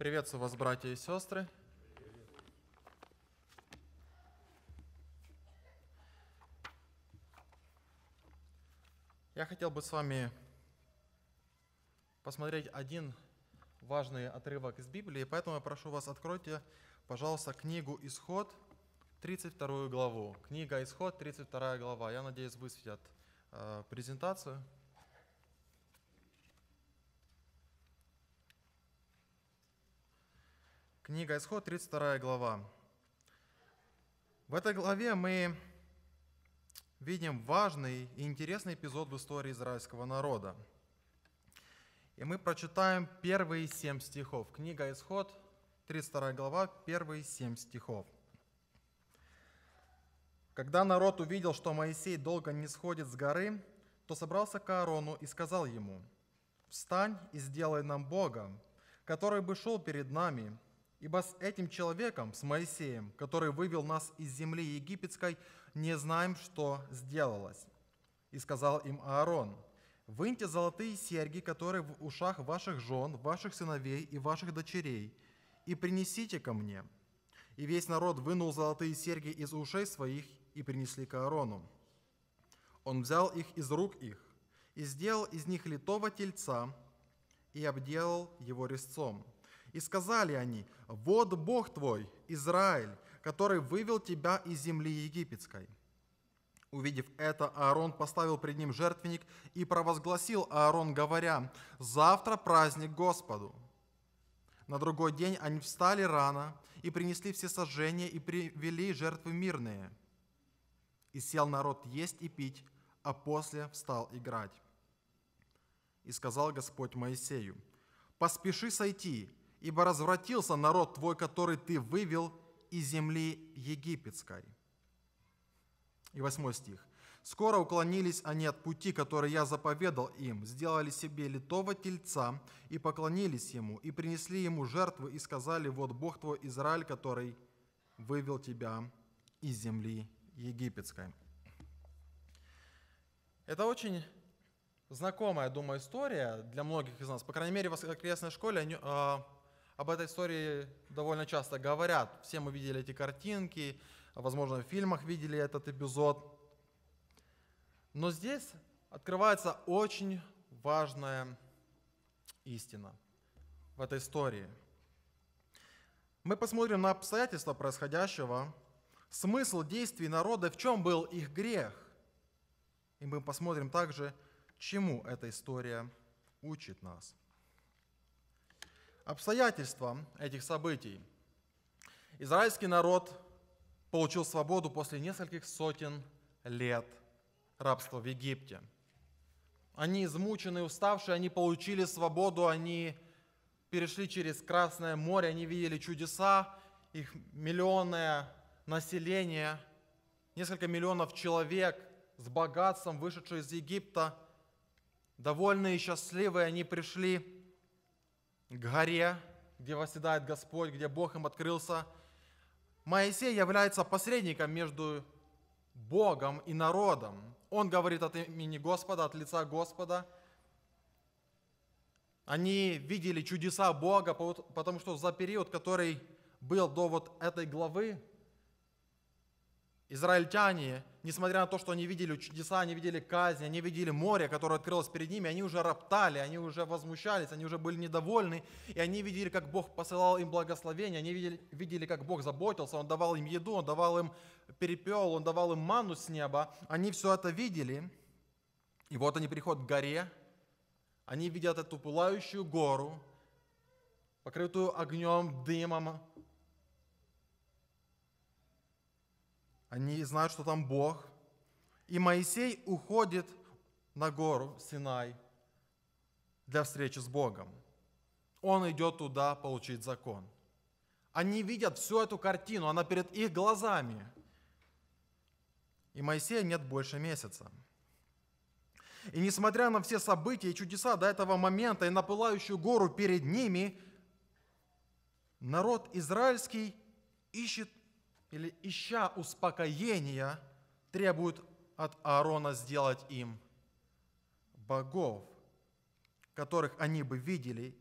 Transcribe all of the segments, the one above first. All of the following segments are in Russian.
Приветствую вас, братья и сестры. Я хотел бы с вами посмотреть один важный отрывок из Библии, поэтому я прошу вас, откройте, пожалуйста, книгу «Исход», 32 главу. Книга «Исход», 32 глава. Я надеюсь, высветят э, презентацию. Книга Исход, 32 глава. В этой главе мы видим важный и интересный эпизод в истории израильского народа. И мы прочитаем первые семь стихов. Книга Исход, 32 глава, первые семь стихов. Когда народ увидел, что Моисей долго не сходит с горы, то собрался к Аарону и сказал ему, «Встань и сделай нам Бога, который бы шел перед нами, Ибо с этим человеком, с Моисеем, который вывел нас из земли египетской, не знаем, что сделалось. И сказал им Аарон, «Выньте золотые серьги, которые в ушах ваших жен, ваших сыновей и ваших дочерей, и принесите ко мне». И весь народ вынул золотые серьги из ушей своих и принесли к Аарону. Он взял их из рук их, и сделал из них литого тельца, и обделал его резцом – и сказали они, вот Бог твой, Израиль, который вывел тебя из земли египетской. Увидев это, Аарон поставил пред ним жертвенник и провозгласил Аарон, говоря, «Завтра праздник Господу». На другой день они встали рано и принесли все сожжения и привели жертвы мирные. И сел народ есть и пить, а после встал играть. И сказал Господь Моисею, «Поспеши сойти, ибо развратился народ твой, который ты вывел из земли египетской. И восьмой стих. «Скоро уклонились они от пути, который я заповедал им, сделали себе литого тельца и поклонились ему, и принесли ему жертвы, и сказали, вот Бог твой Израиль, который вывел тебя из земли египетской». Это очень знакомая, думаю, история для многих из нас. По крайней мере, в воскресной школе а, об этой истории довольно часто говорят. Все мы видели эти картинки, возможно, в фильмах видели этот эпизод. Но здесь открывается очень важная истина в этой истории. Мы посмотрим на обстоятельства происходящего, смысл действий народа, в чем был их грех. И мы посмотрим также, чему эта история учит нас обстоятельства этих событий. Израильский народ получил свободу после нескольких сотен лет рабства в Египте. Они измучены, уставшие, они получили свободу, они перешли через Красное море, они видели чудеса, их миллионное население, несколько миллионов человек с богатством, вышедшие из Египта, довольные и счастливые, они пришли горе, где восседает Господь, где Бог им открылся, Моисей является посредником между Богом и народом. Он говорит от имени Господа, от лица Господа. Они видели чудеса Бога, потому что за период, который был до вот этой главы, Израильтяне, несмотря на то, что они видели чудеса, они видели казнь, они видели море, которое открылось перед ними, они уже роптали, они уже возмущались, они уже были недовольны, и они видели, как Бог посылал им благословение, они видели, видели как Бог заботился, Он давал им еду, Он давал им перепел, Он давал им ману с неба, они все это видели, и вот они приходят к горе, они видят эту пылающую гору, покрытую огнем, дымом, Они знают, что там Бог. И Моисей уходит на гору Синай для встречи с Богом. Он идет туда получить закон. Они видят всю эту картину, она перед их глазами. И Моисея нет больше месяца. И несмотря на все события и чудеса до этого момента и на пылающую гору перед ними, народ израильский ищет или ища успокоения, требуют от Аарона сделать им богов, которых они бы видели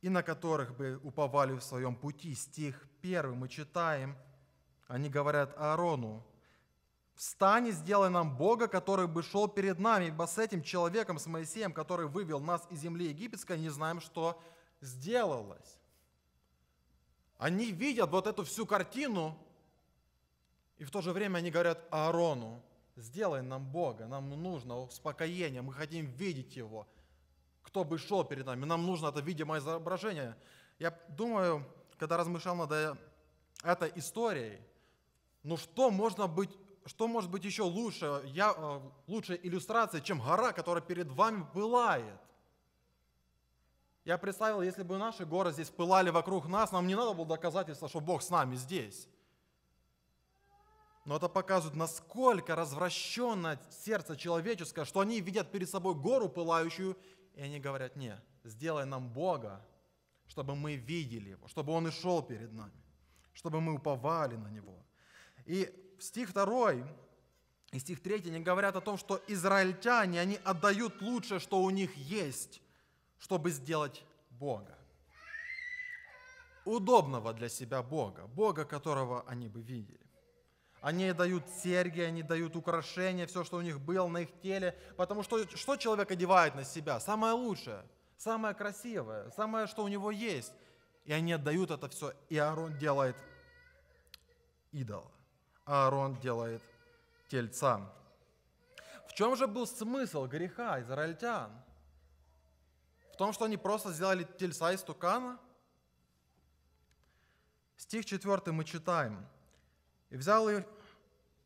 и на которых бы уповали в своем пути. Стих 1 мы читаем, они говорят Аарону, «Встань и сделай нам Бога, который бы шел перед нами, ибо с этим человеком, с Моисеем, который вывел нас из земли египетской, не знаем, что сделалось». Они видят вот эту всю картину, и в то же время они говорят Аарону, сделай нам Бога, нам нужно успокоение, мы хотим видеть Его. Кто бы шел перед нами, нам нужно это видимое изображение. Я думаю, когда размышлял над э, этой историей, ну что можно быть что может быть еще лучше, я, э, лучшей иллюстрации, чем гора, которая перед вами пылает? Я представил, если бы наши горы здесь пылали вокруг нас, нам не надо было доказательства, что Бог с нами здесь. Но это показывает, насколько развращено сердце человеческое, что они видят перед собой гору пылающую, и они говорят, не, сделай нам Бога, чтобы мы видели Его, чтобы Он и шел перед нами, чтобы мы уповали на Него. И стих 2 и стих 3 они говорят о том, что израильтяне, они отдают лучшее, что у них есть чтобы сделать Бога. Удобного для себя Бога, Бога, которого они бы видели. Они дают серьги, они дают украшения, все, что у них было на их теле. Потому что что человек одевает на себя? Самое лучшее, самое красивое, самое, что у него есть. И они отдают это все. И Аарон делает идола. Аарон делает тельца. В чем же был смысл греха израильтян? том, что они просто сделали тельца из тукана. Стих 4 мы читаем. «И взял их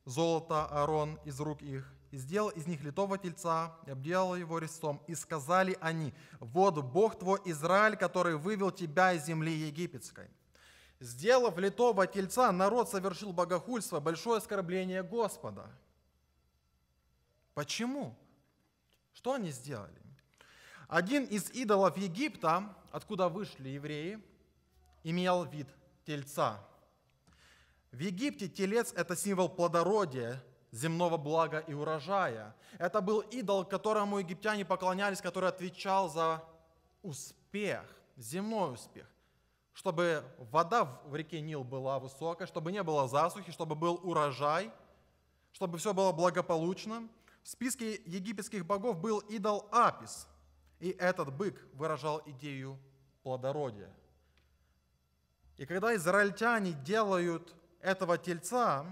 золото Аарон из рук их, и сделал из них литого тельца, и обделал его резцом, и сказали они, вот Бог твой Израиль, который вывел тебя из земли египетской». Сделав литого тельца, народ совершил богохульство, большое оскорбление Господа. Почему? Что они сделали? Один из идолов Египта, откуда вышли евреи, имел вид тельца. В Египте телец – это символ плодородия, земного блага и урожая. Это был идол, которому египтяне поклонялись, который отвечал за успех, земной успех. Чтобы вода в реке Нил была высокая, чтобы не было засухи, чтобы был урожай, чтобы все было благополучно. В списке египетских богов был идол Апис – и этот бык выражал идею плодородия. И когда израильтяне делают этого тельца,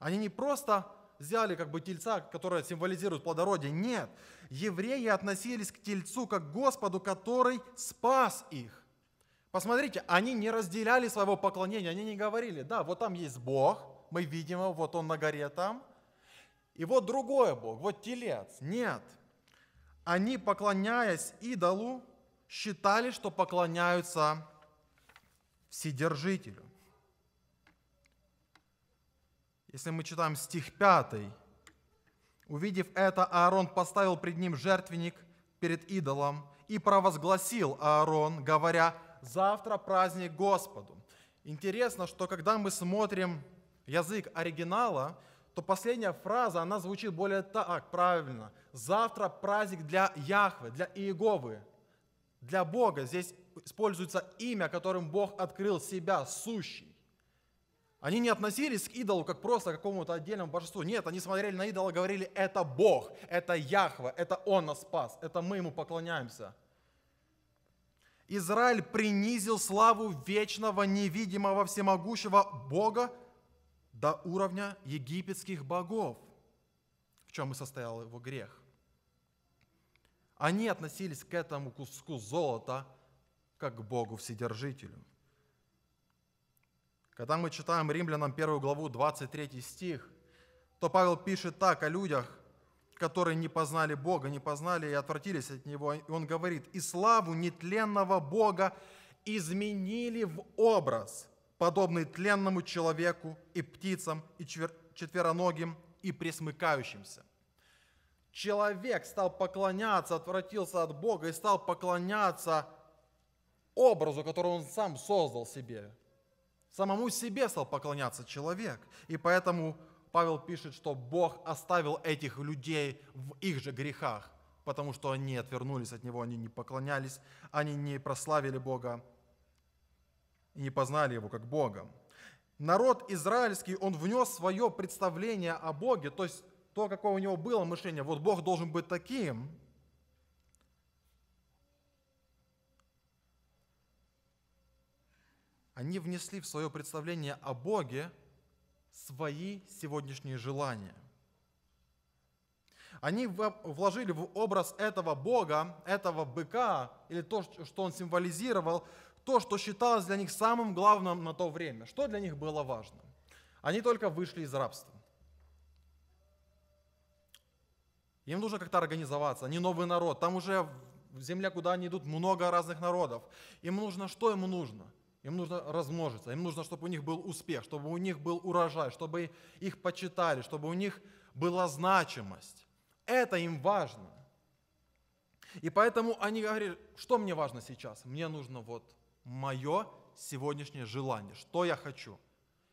они не просто взяли как бы тельца, которое символизирует плодородие. Нет, евреи относились к тельцу как к Господу, который спас их. Посмотрите, они не разделяли своего поклонения, они не говорили, да, вот там есть Бог, мы видим его, вот он на горе там, и вот другой Бог, вот телец. Нет, они, поклоняясь идолу, считали, что поклоняются Вседержителю. Если мы читаем стих 5, увидев это, Аарон поставил пред ним жертвенник перед идолом и провозгласил Аарон, говоря, завтра праздник Господу. Интересно, что когда мы смотрим язык оригинала, то последняя фраза, она звучит более так, правильно. Завтра праздник для Яхвы, для Иеговы, для Бога. Здесь используется имя, которым Бог открыл себя, сущий. Они не относились к идолу как просто к какому-то отдельному божеству. Нет, они смотрели на идола и говорили, это Бог, это Яхва, это Он нас спас, это мы Ему поклоняемся. Израиль принизил славу вечного, невидимого, всемогущего Бога до уровня египетских богов чем и состоял его грех. Они относились к этому куску золота как к Богу Вседержителю. Когда мы читаем Римлянам 1 главу 23 стих, то Павел пишет так о людях, которые не познали Бога, не познали и отвратились от Него. И он говорит, «И славу нетленного Бога изменили в образ, подобный тленному человеку и птицам, и четвероногим, и пресмыкающимся» человек стал поклоняться, отвратился от Бога и стал поклоняться образу, который он сам создал себе. Самому себе стал поклоняться человек. И поэтому Павел пишет, что Бог оставил этих людей в их же грехах, потому что они отвернулись от Него, они не поклонялись, они не прославили Бога и не познали Его как Бога. Народ израильский, он внес свое представление о Боге, то есть то, какое у него было мышление, вот Бог должен быть таким, они внесли в свое представление о Боге свои сегодняшние желания. Они вложили в образ этого Бога, этого быка, или то, что он символизировал, то, что считалось для них самым главным на то время, что для них было важно. Они только вышли из рабства. Им нужно как-то организоваться. Они новый народ. Там уже в земля, куда они идут, много разных народов. Им нужно что им нужно? Им нужно размножиться, им нужно, чтобы у них был успех, чтобы у них был урожай, чтобы их почитали, чтобы у них была значимость. Это им важно. И поэтому они говорили: что мне важно сейчас? Мне нужно вот мое сегодняшнее желание, что я хочу.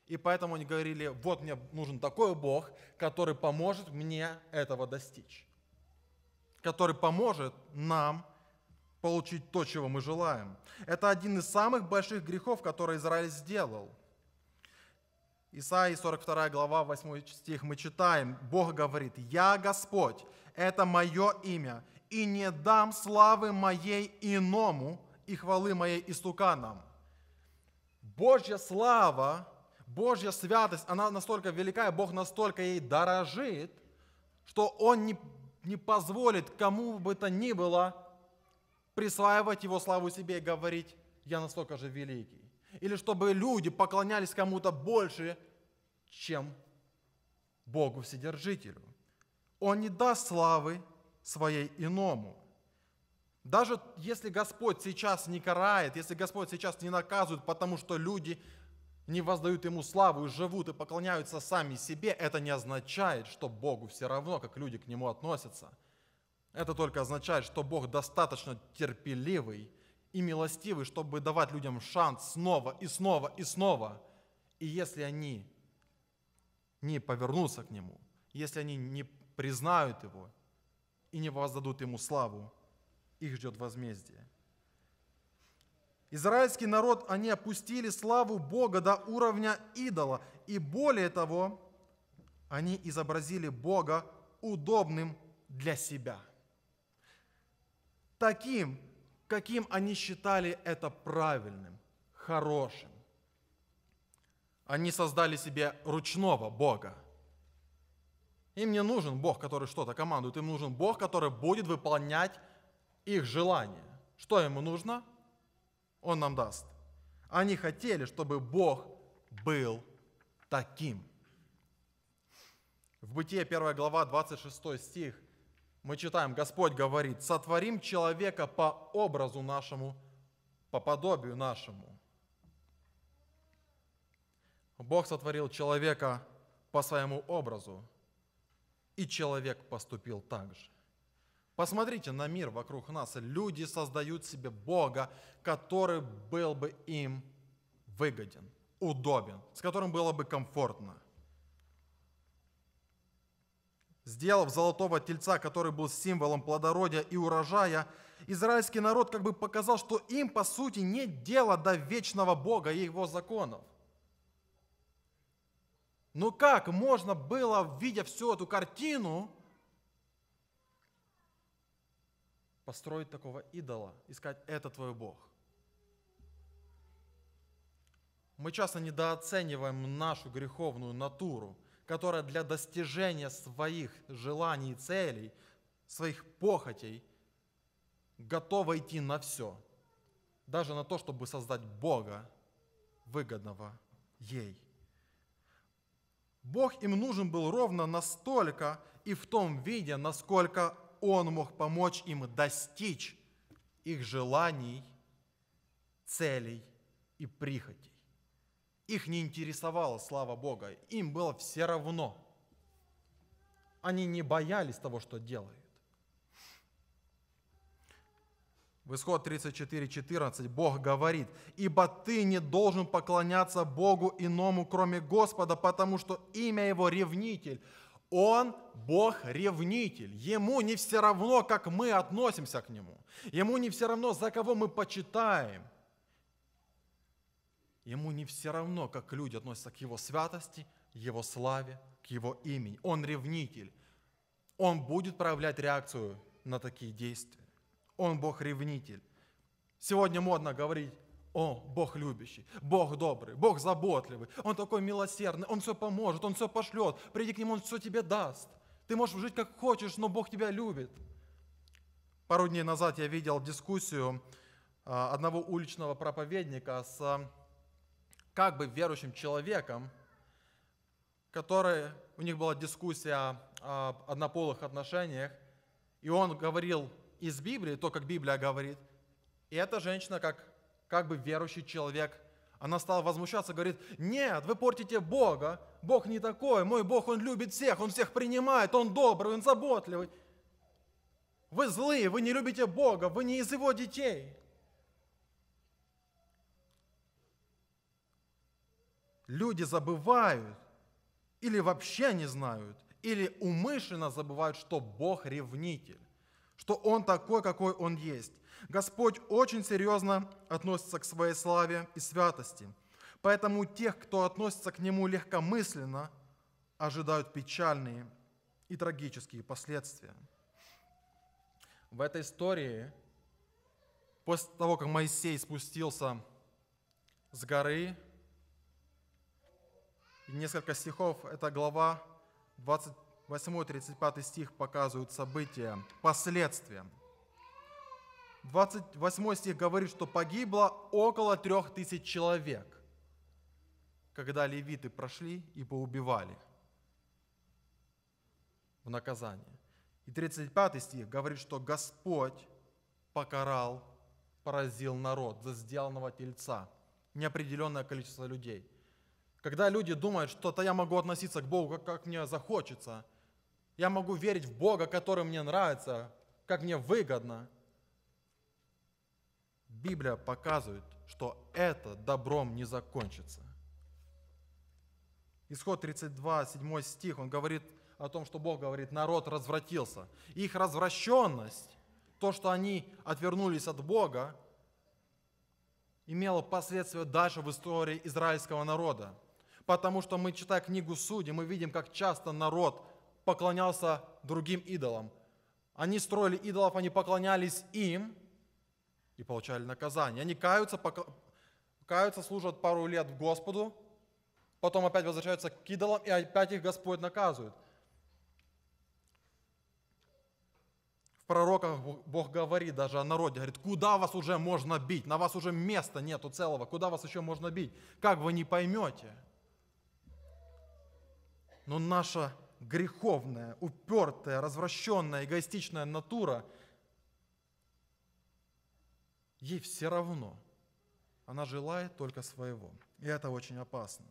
И поэтому они говорили, вот мне нужен такой Бог, который поможет мне этого достичь который поможет нам получить то, чего мы желаем. Это один из самых больших грехов, которые Израиль сделал. Исаии 42 глава, 8 стих мы читаем. Бог говорит, «Я Господь, это мое имя, и не дам славы моей иному и хвалы моей истуканам». Божья слава, Божья святость, она настолько велика, и Бог настолько ей дорожит, что Он не не позволит кому бы то ни было присваивать его славу себе и говорить, я настолько же великий. Или чтобы люди поклонялись кому-то больше, чем Богу Вседержителю. Он не даст славы своей иному. Даже если Господь сейчас не карает, если Господь сейчас не наказывает, потому что люди не воздают ему славу и живут и поклоняются сами себе, это не означает, что Богу все равно, как люди к нему относятся. Это только означает, что Бог достаточно терпеливый и милостивый, чтобы давать людям шанс снова и снова и снова. И если они не повернутся к Нему, если они не признают Его и не воздадут Ему славу, их ждет возмездие. Израильский народ, они опустили славу Бога до уровня идола. И более того, они изобразили Бога удобным для себя. Таким, каким они считали это правильным, хорошим. Они создали себе ручного Бога. Им не нужен Бог, который что-то командует. Им нужен Бог, который будет выполнять их желания. Что ему нужно? Он нам даст. Они хотели, чтобы Бог был таким. В Бытие 1 глава 26 стих мы читаем, Господь говорит, сотворим человека по образу нашему, по подобию нашему. Бог сотворил человека по своему образу, и человек поступил так же. Посмотрите на мир вокруг нас. Люди создают себе Бога, который был бы им выгоден, удобен, с которым было бы комфортно. Сделав золотого тельца, который был символом плодородия и урожая, израильский народ как бы показал, что им, по сути, нет дела до вечного Бога и его законов. Но ну как можно было, видя всю эту картину, построить такого идола и сказать, это твой Бог. Мы часто недооцениваем нашу греховную натуру, которая для достижения своих желаний и целей, своих похотей, готова идти на все, даже на то, чтобы создать Бога, выгодного ей. Бог им нужен был ровно настолько и в том виде, насколько он мог помочь им достичь их желаний, целей и прихотей. Их не интересовало, слава Бога, им было все равно. Они не боялись того, что делают. В исход 34.14 Бог говорит, «Ибо ты не должен поклоняться Богу иному, кроме Господа, потому что имя Его ревнитель, он Бог ревнитель. Ему не все равно, как мы относимся к Нему. Ему не все равно, за кого мы почитаем. Ему не все равно, как люди относятся к Его святости, Его славе, к Его имени. Он ревнитель. Он будет проявлять реакцию на такие действия. Он Бог ревнитель. Сегодня модно говорить, о, Бог любящий, Бог добрый, Бог заботливый, Он такой милосердный, Он все поможет, Он все пошлет, приди к Нему, Он все тебе даст. Ты можешь жить как хочешь, но Бог тебя любит. Пару дней назад я видел дискуссию а, одного уличного проповедника с а, как бы верующим человеком, который, у них была дискуссия о однополых отношениях, и он говорил из Библии, то, как Библия говорит, и эта женщина, как как бы верующий человек, она стала возмущаться, говорит, нет, вы портите Бога, Бог не такой, мой Бог, Он любит всех, Он всех принимает, Он добрый, Он заботливый. Вы злые, вы не любите Бога, вы не из Его детей. Люди забывают или вообще не знают, или умышленно забывают, что Бог ревнитель, что Он такой, какой Он есть. Господь очень серьезно относится к своей славе и святости. Поэтому тех, кто относится к Нему легкомысленно, ожидают печальные и трагические последствия. В этой истории, после того, как Моисей спустился с горы, несколько стихов, эта глава 28-35 стих показывают события, последствия – 28 стих говорит, что погибло около трех тысяч человек, когда левиты прошли и поубивали в наказание. И 35 стих говорит, что Господь покарал, поразил народ за сделанного тельца, неопределенное количество людей. Когда люди думают, что-то я могу относиться к Богу, как, как мне захочется, я могу верить в Бога, который мне нравится, как мне выгодно – Библия показывает, что это добром не закончится. Исход 32, 7 стих, он говорит о том, что Бог говорит, народ развратился. Их развращенность, то, что они отвернулись от Бога, имело последствия дальше в истории израильского народа. Потому что мы, читая книгу Судей, мы видим, как часто народ поклонялся другим идолам. Они строили идолов, они поклонялись им – и получали наказание. Они каются, пока, каются, служат пару лет Господу, потом опять возвращаются к идолам, и опять их Господь наказывает. В пророках Бог говорит даже о народе, говорит, куда вас уже можно бить? На вас уже места нету целого, куда вас еще можно бить? Как вы не поймете? Но наша греховная, упертая, развращенная, эгоистичная натура – Ей все равно. Она желает только своего. И это очень опасно.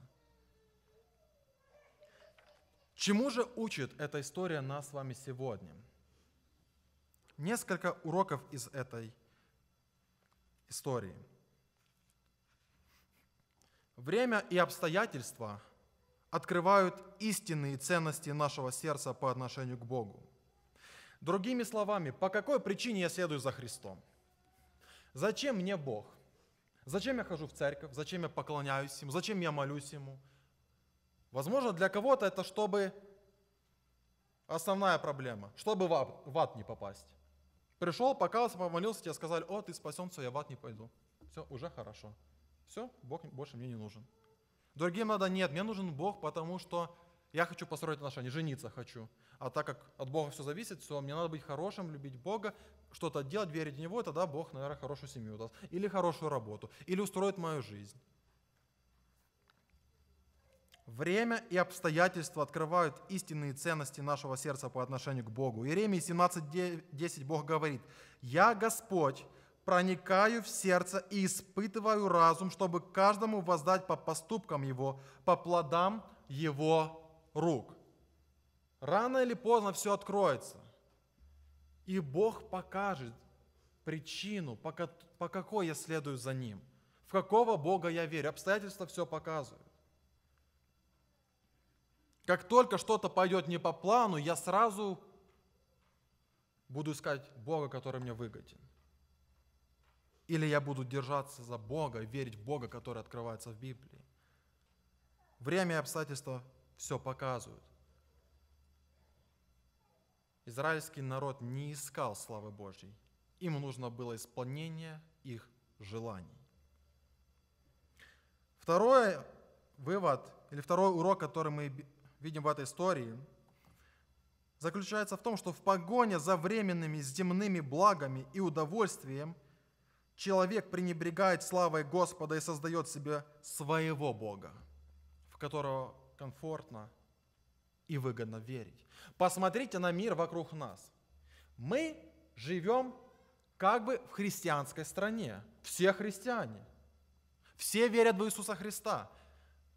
Чему же учит эта история нас с вами сегодня? Несколько уроков из этой истории. Время и обстоятельства открывают истинные ценности нашего сердца по отношению к Богу. Другими словами, по какой причине я следую за Христом – Зачем мне Бог? Зачем я хожу в церковь? Зачем я поклоняюсь Ему? Зачем я молюсь Ему? Возможно, для кого-то это чтобы основная проблема, чтобы в ад не попасть. Пришел, покаялся, помолился, тебе сказали, о, ты спасен, все, я в ад не пойду. Все, уже хорошо. Все, Бог больше мне не нужен. Другим надо, нет, мне нужен Бог, потому что я хочу построить отношения, жениться хочу. А так как от Бога все зависит, все, мне надо быть хорошим, любить Бога, что-то делать, верить в Него, и тогда Бог, наверное, хорошую семью даст. Или хорошую работу, или устроит мою жизнь. Время и обстоятельства открывают истинные ценности нашего сердца по отношению к Богу. Иеремии 17.10 Бог говорит, «Я Господь, проникаю в сердце и испытываю разум, чтобы каждому воздать по поступкам его, по плодам его рук. Рано или поздно все откроется. И Бог покажет причину, по, какой я следую за Ним, в какого Бога я верю. Обстоятельства все показывают. Как только что-то пойдет не по плану, я сразу буду искать Бога, который мне выгоден. Или я буду держаться за Бога, верить в Бога, который открывается в Библии. Время и обстоятельства все показывают. Израильский народ не искал славы Божьей. Им нужно было исполнение их желаний. Второй вывод или второй урок, который мы видим в этой истории, заключается в том, что в погоне за временными земными благами и удовольствием человек пренебрегает славой Господа и создает себе своего Бога, в которого комфортно и выгодно верить. Посмотрите на мир вокруг нас. Мы живем как бы в христианской стране. Все христиане. Все верят в Иисуса Христа.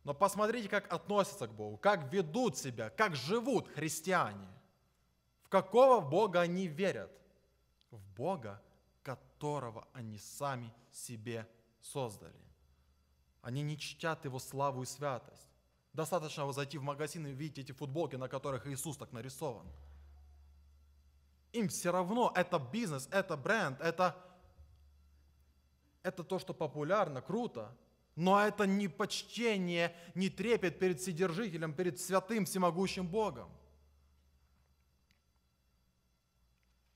Но посмотрите, как относятся к Богу, как ведут себя, как живут христиане. В какого Бога они верят? В Бога, которого они сами себе создали. Они не чтят Его славу и святость. Достаточно вот зайти в магазин и видеть эти футболки, на которых Иисус так нарисован. Им все равно, это бизнес, это бренд, это, это то, что популярно, круто. Но это не почтение, не трепет перед содержителем, перед святым всемогущим Богом.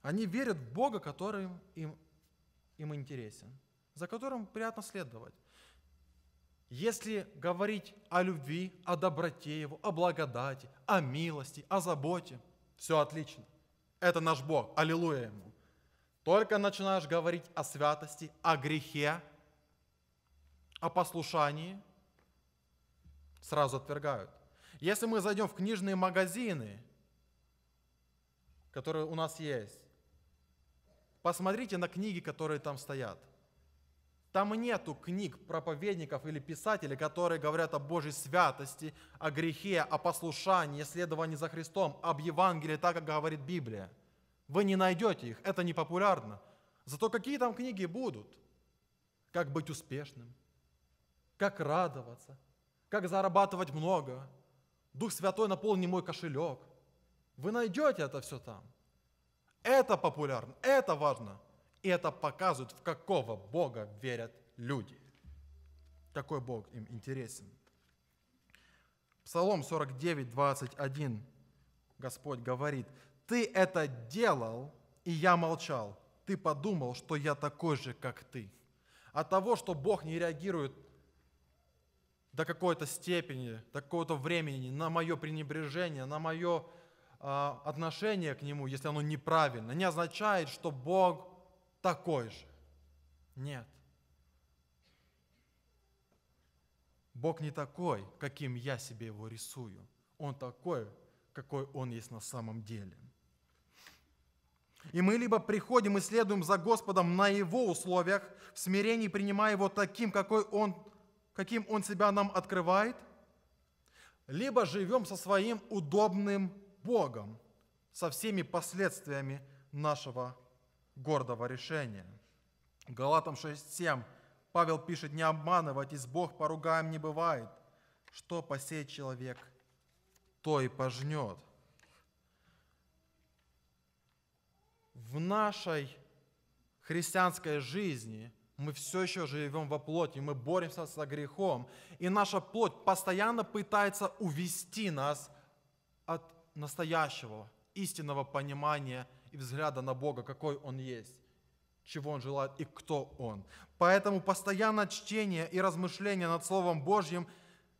Они верят в Бога, который им, им интересен, за которым приятно следовать. Если говорить о любви, о доброте Его, о благодати, о милости, о заботе, все отлично. Это наш Бог, аллилуйя Ему. Только начинаешь говорить о святости, о грехе, о послушании, сразу отвергают. Если мы зайдем в книжные магазины, которые у нас есть, посмотрите на книги, которые там стоят. Там нету книг проповедников или писателей, которые говорят о Божьей святости, о грехе, о послушании, следовании за Христом, об Евангелии, так, как говорит Библия. Вы не найдете их, это не популярно. Зато какие там книги будут? Как быть успешным, как радоваться, как зарабатывать много, Дух Святой наполни мой кошелек. Вы найдете это все там. Это популярно, это важно – и это показывает, в какого Бога верят люди. Какой Бог им интересен. Псалом 49, 21. Господь говорит, «Ты это делал, и я молчал. Ты подумал, что я такой же, как ты». От того, что Бог не реагирует до какой-то степени, до какого-то времени на мое пренебрежение, на мое э, отношение к Нему, если оно неправильно, не означает, что Бог такой же. Нет. Бог не такой, каким я себе его рисую. Он такой, какой он есть на самом деле. И мы либо приходим и следуем за Господом на Его условиях, в смирении принимая Его таким, какой он, каким Он себя нам открывает, либо живем со своим удобным Богом, со всеми последствиями нашего гордого решения. Галатам 6.7 Павел пишет, не обманывайтесь, Бог поругаем не бывает. Что посеет человек, то и пожнет. В нашей христианской жизни мы все еще живем во плоти, мы боремся со грехом, и наша плоть постоянно пытается увести нас от настоящего, истинного понимания – и взгляда на Бога, какой Он есть чего Он желает и кто Он. Поэтому постоянное чтение и размышление над Словом Божьим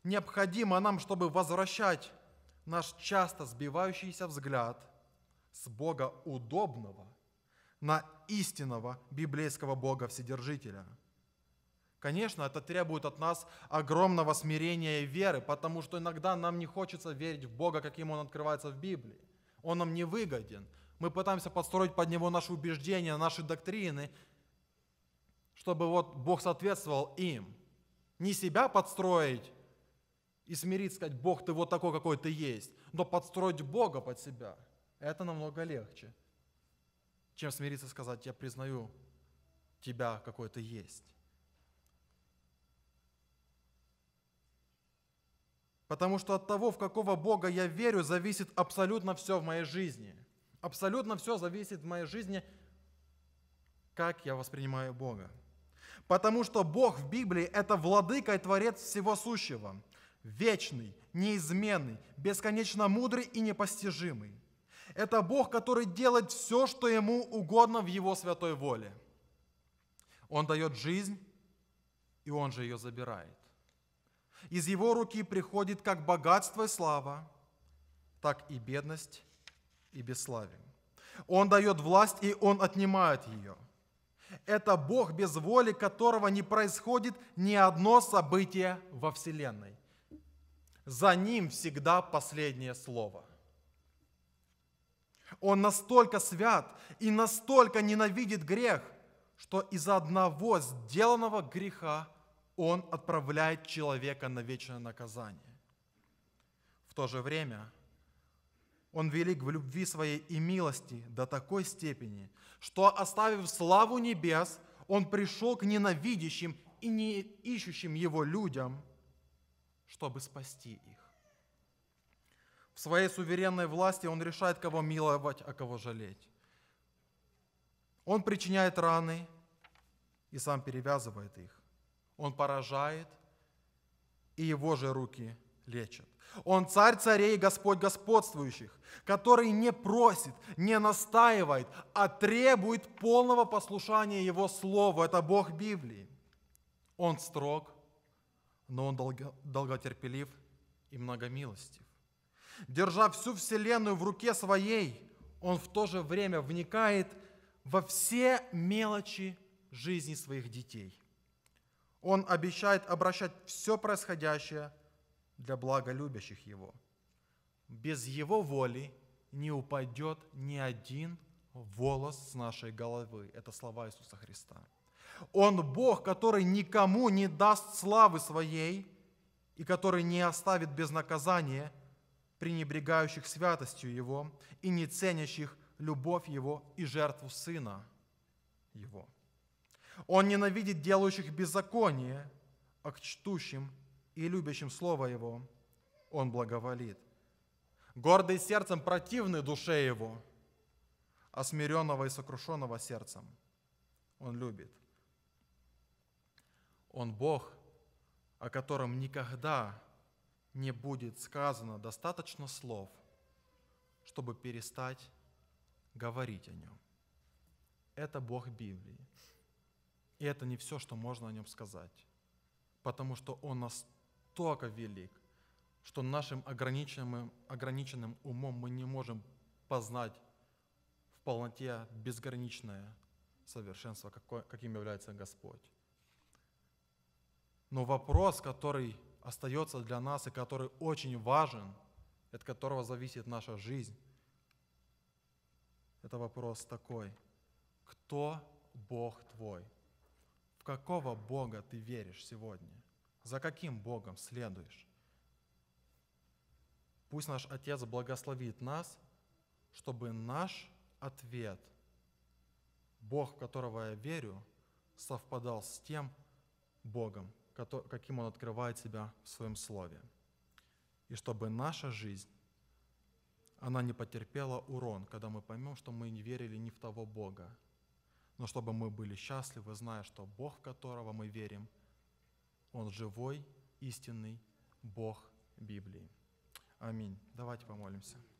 необходимо нам, чтобы возвращать наш часто сбивающийся взгляд с Бога удобного на истинного библейского Бога Вседержителя. Конечно, это требует от нас огромного смирения и веры, потому что иногда нам не хочется верить в Бога, каким Он открывается в Библии. Он нам не выгоден – мы пытаемся подстроить под него наши убеждения, наши доктрины, чтобы вот Бог соответствовал им. Не себя подстроить и смириться сказать, Бог, ты вот такой, какой ты есть, но подстроить Бога под себя. Это намного легче, чем смириться и сказать, я признаю тебя, какой ты есть. Потому что от того, в какого Бога я верю, зависит абсолютно все в моей жизни. Абсолютно все зависит в моей жизни, как я воспринимаю Бога. Потому что Бог в Библии – это владыка и творец всего сущего, вечный, неизменный, бесконечно мудрый и непостижимый. Это Бог, который делает все, что ему угодно в его святой воле. Он дает жизнь, и он же ее забирает. Из его руки приходит как богатство и слава, так и бедность и бесславен. Он дает власть, и Он отнимает ее. Это Бог, без воли которого не происходит ни одно событие во Вселенной. За Ним всегда последнее слово. Он настолько свят и настолько ненавидит грех, что из одного сделанного греха Он отправляет человека на вечное наказание. В то же время – он велик в любви своей и милости до такой степени, что, оставив славу небес, он пришел к ненавидящим и не ищущим его людям, чтобы спасти их. В своей суверенной власти он решает, кого миловать, а кого жалеть. Он причиняет раны и сам перевязывает их. Он поражает, и его же руки – лечит. Он царь царей, Господь господствующих, который не просит, не настаивает, а требует полного послушания Его Слову. Это Бог Библии. Он строг, но Он долго, долготерпелив и многомилостив. Держа всю вселенную в руке своей, Он в то же время вникает во все мелочи жизни своих детей. Он обещает обращать все происходящее – для блага любящих Его. Без Его воли не упадет ни один волос с нашей головы. Это слова Иисуса Христа. Он Бог, который никому не даст славы своей и который не оставит без наказания пренебрегающих святостью Его и не ценящих любовь Его и жертву Сына Его. Он ненавидит делающих беззаконие, а к чтущим и любящим Слово Его Он благоволит. Гордый сердцем противны душе Его, а смиренного и сокрушенного сердцем Он любит. Он Бог, о котором никогда не будет сказано достаточно слов, чтобы перестать говорить о нем. Это Бог Библии. И это не все, что можно о нем сказать, потому что он настолько настолько велик, что нашим ограниченным, ограниченным умом мы не можем познать в полноте безграничное совершенство, какое, каким является Господь. Но вопрос, который остается для нас и который очень важен, от которого зависит наша жизнь, это вопрос такой. Кто Бог твой? В какого Бога ты веришь сегодня? За каким Богом следуешь? Пусть наш Отец благословит нас, чтобы наш ответ, Бог, в которого я верю, совпадал с тем Богом, каким Он открывает себя в Своем Слове. И чтобы наша жизнь, она не потерпела урон, когда мы поймем, что мы не верили не в того Бога, но чтобы мы были счастливы, зная, что Бог, в которого мы верим – он живой, истинный Бог Библии. Аминь. Давайте помолимся.